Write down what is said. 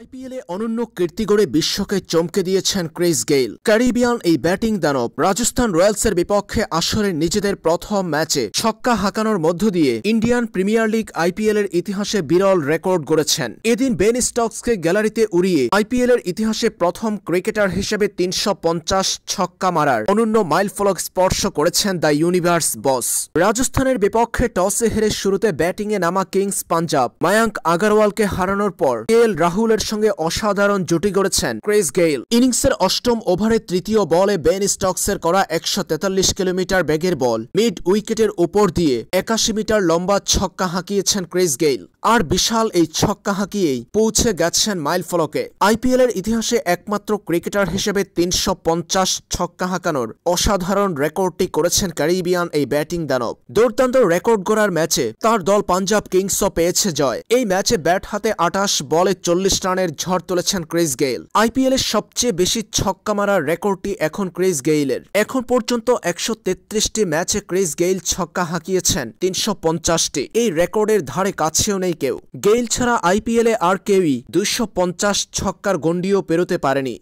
আইপিএলে অনন্য কীর্তি গড়ে বিশ্বকে চমকে দিয়েছেন ক্রিস গেইল ক্যারিবিয়ান এই ব্যাটিং দানব রাজস্থান রয়্যালসের বিপক্ষে আসরে নিজেদের প্রথম ম্যাচে ছক্কা হাঁকানোর মধ্য দিয়ে ইন্ডিয়ান প্রিমিয়ার লিগ আইপিএল এর ইতিহাসে বিরল রেকর্ড গড়েছেন এদিন বেন স্টকসকে গ্যালারিতে উড়িয়ে আইপিএল এর ইতিহাসে প্রথম ক্রিকেটার হিসেবে তিনশো ছক্কা মারার অনন্য মাইল ফলক স্পর্শ করেছেন দ্য ইউনিভার্স বস রাজস্থানের বিপক্ষে টসে হেরে শুরুতে ব্যাটিংয়ে নামা কিংস পাঞ্জাব মায়াঙ্ক আগারওয়ালকে হারানোর পর কে এল রাহুলের সঙ্গে অসাধারণ জুটি গড়েছেন ক্রেস গেইল ইনিংসের অষ্টম ওভারে তৃতীয় বলে বেন স্টকসের করা একশো কিলোমিটার বেগের বল মিড উইকেটের উপর দিয়ে একাশি মিটার লম্বা ছক্কা হাঁকিয়েছেন ক্রেস গেইল আর বিশাল এই ছক্কা হাঁকিয়েই পৌঁছে গেছেন মাইল ফলকে আইপিএল এর ইতিহাসে একমাত্র ক্রিকেটার হিসেবে তিনশো পঞ্চাশ ছক্কা হাঁকানোর অসাধারণ রেকর্ডটি করেছেন ক্যারিবিয়ান এই ব্যাটিং দানব দুর্দান্ত রেকর্ড গড়ার ম্যাচে তার দল পাঞ্জাব কিংসও পেয়েছে জয় এই ম্যাচে ব্যাট হাতে আটাশ বলে চল্লিশ রান রানের ঝড় তুলেছেন ক্রিস গেইল আইপিএল এর সবচেয়ে বেশি ছক্কা মারার রেকর্ডটি এখন ক্রিস গেইলের এখন পর্যন্ত একশো তেত্রিশটি ম্যাচে ক্রিস গেইল ছক্কা হাঁকিয়েছেন তিনশো পঞ্চাশটি এই রেকর্ডের ধারে কাছেও নেই কেউ গেইল ছাড়া আইপিএলে আর কেউই দুইশো পঞ্চাশ ছক্কার গণ্ডিও পেরোতে পারেনি